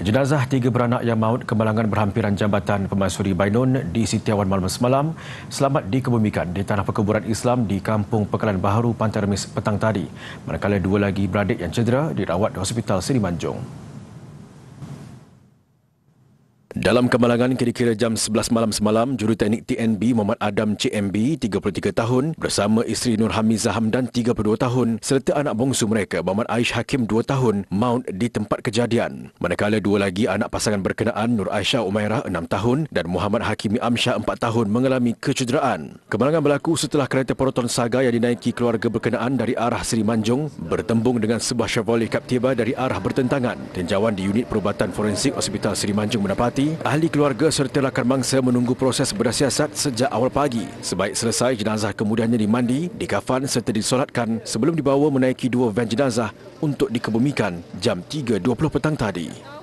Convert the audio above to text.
Jenazah tiga beranak yang maut kemalangan berhampiran jambatan Pemansuri Bainun di Sitiawan malam semalam selamat dikebumikan di tanah perkuburan Islam di Kampung Pekalan Baharu Pantai Remis petang tadi. Manakala dua lagi beradik yang cedera dirawat di Hospital Seri Manjung. Dalam kemalangan kira-kira jam 11 malam semalam, juruteknik TNB Muhammad Adam CMB, 33 tahun, bersama isteri Nur Hamizah Hamdan, 32 tahun, serta anak bongsu mereka, Muhammad Aish Hakim, 2 tahun, maut di tempat kejadian. Manakala dua lagi anak pasangan berkenaan, Nur Aisyah Umairah, 6 tahun, dan Muhammad Hakimi Amsyah, 4 tahun, mengalami kecederaan. Kemalangan berlaku setelah kereta Proton Saga yang dinaiki keluarga berkenaan dari arah Seri Manjung bertembung dengan sebuah Chevrolet Captiva dari arah bertentangan. Tinjauan di unit perubatan forensik Hospital Seri Manjung mendapati Jati, ahli keluarga serta lakar mangsa menunggu proses berasiasat sejak awal pagi. Sebaik selesai jenazah kemudiannya dimandi, dikafan serta disolatkan sebelum dibawa menaiki dua van jenazah untuk dikebumikan jam 3.20 petang tadi.